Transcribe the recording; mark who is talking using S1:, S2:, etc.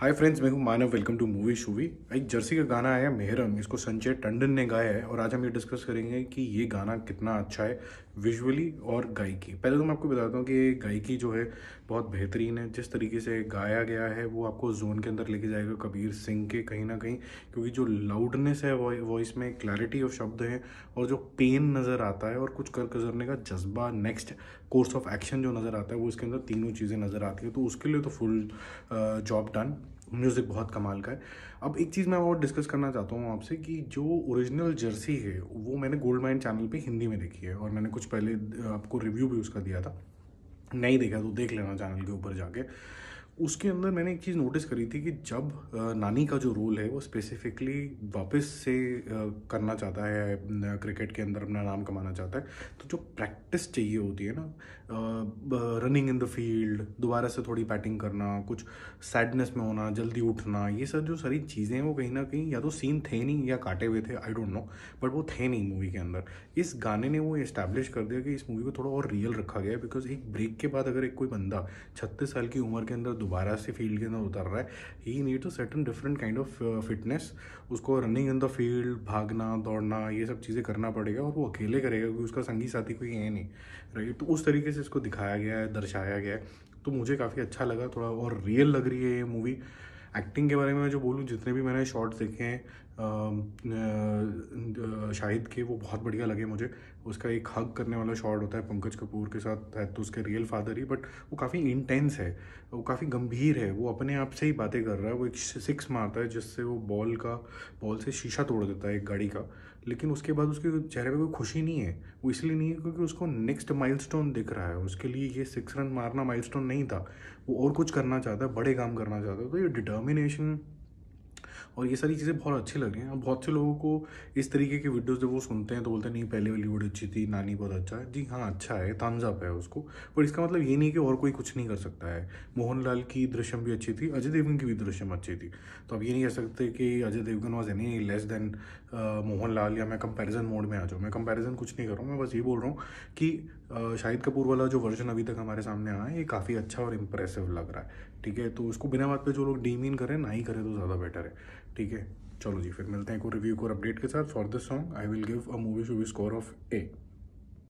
S1: हाय friends मैं हूँ Manav welcome to movie shoovy एक जर्सी का गाना आया मेहरम इसको संजय टंडन ने गाया है और आज हम ये डिस्कस करेंगे कि ये गाना कितना अच्छा है विजुअली और गायकी पहले तो मैं आपको बताता हूँ कि गायकी जो है बहुत बेहतरीन है जिस तरीके से गाया गया है वो आपको जोन के अंदर लेके जाएगा कबीर सिंह के कहीं ना कहीं क्योंकि जो लाउडनेस है वॉइस में क्लैरिटी ऑफ शब्द हैं और जो पेन नज़र आता है और कुछ कर गुजरने का जज्बा नेक्स्ट कोर्स ऑफ एक्शन जो नज़र आता है वो इसके अंदर तीनों चीज़ें नज़र आती है तो उसके लिए तो फुल जॉब डन म्यूज़िक बहुत कमाल का है अब एक चीज़ मैं और डिस्कस करना चाहता हूँ आपसे कि जो ओरिजिनल जर्सी है वो मैंने गोल्ड माइन चैनल पे हिंदी में देखी है और मैंने कुछ पहले आपको रिव्यू भी उसका दिया था नहीं देखा तो देख लेना चैनल के ऊपर जाके उसके अंदर मैंने एक चीज़ नोटिस करी थी कि जब नानी का जो रोल है वो स्पेसिफिकली वापस से करना चाहता है क्रिकेट के अंदर अपना नाम कमाना चाहता है तो जो प्रैक्टिस चाहिए होती है ना रनिंग इन द फील्ड दोबारा से थोड़ी बैटिंग करना कुछ सैडनेस में होना जल्दी उठना ये सब जो सारी चीज़ें हैं वो कहीं ना कहीं या तो सीन थे नहीं या काटे हुए थे आई डोंट नो बट वो थे नहीं मूवी के अंदर इस गाने ने वो इस्टेब्लिश कर दिया कि इस मूवी को थोड़ा और रियल रखा गया बिकॉज एक ब्रेक के बाद अगर एक कोई बंदा छत्तीस साल की उम्र के अंदर दोबारा से फील्ड के अंदर उतर रहा है he need to certain different kind of fitness उसको रनिंग इन द फील्ड भागना दौड़ना ये सब चीज़ें करना पड़ेगा और वो अकेले करेगा क्योंकि उसका संगी साथी कोई है नहीं राइट तो उस तरीके से इसको दिखाया गया है दर्शाया गया है तो मुझे काफ़ी अच्छा लगा थोड़ा और रियल लग रही है ये मूवी एक्टिंग के बारे में मैं जो बोलूँ जितने भी मैंने शॉर्ट्स देखे हैं शाहिद के वो बहुत बढ़िया लगे मुझे उसका एक हग करने वाला शॉट होता है पंकज कपूर के साथ है तो उसके रियल फादर ही बट वो काफ़ी इंटेंस है वो काफ़ी गंभीर है वो अपने आप से ही बातें कर रहा है वो एक सिक्स मारता है जिससे वो बॉल का बॉल से शीशा तोड़ देता है एक गाड़ी का लेकिन उसके बाद उसके चेहरे पर कोई खुशी नहीं है वो इसलिए नहीं है क्योंकि उसको नेक्स्ट माइल दिख रहा है उसके लिए ये सिक्स रन मारना माइल नहीं था वो और कुछ करना चाहता है बड़े काम करना चाहता है तो ये डिटर्मिनेशन और ये सारी चीज़ें बहुत अच्छी लग रही हैं बहुत से लोगों को इस तरीके की वीडियोज़ जब वो सुनते हैं तो बोलते हैं नहीं पहले वाली वीडियो अच्छी थी नानी बहुत अच्छा है जी हाँ अच्छा है तामजा है उसको पर इसका मतलब ये नहीं कि और कोई कुछ नहीं कर सकता है मोहन की दृश्यम भी अच्छी थी अजय देवगन की भी दृश्यम अच्छी थी तो आप ये नहीं कह सकते कि Ajay Devgn was any less than Lal या मैं कंपेरिजन मोड में आ जाऊँ मैं कंपेरिजन कुछ नहीं कर रहा हूँ मैं बस ये बोल रहा हूँ कि शाहिद कपूर वाला जो वर्जन अभी तक हमारे सामने आया है ये काफ़ी अच्छा और इम्प्रेसिव लग रहा है ठीक है तो उसको बिना बात पे जो लोग डीमीन करें ना ही करें तो ज़्यादा बेटर है ठीक है चलो जी फिर मिलते हैं एक और रिव्यू को अपडेट के साथ for this song I will give a movie shoovy score of A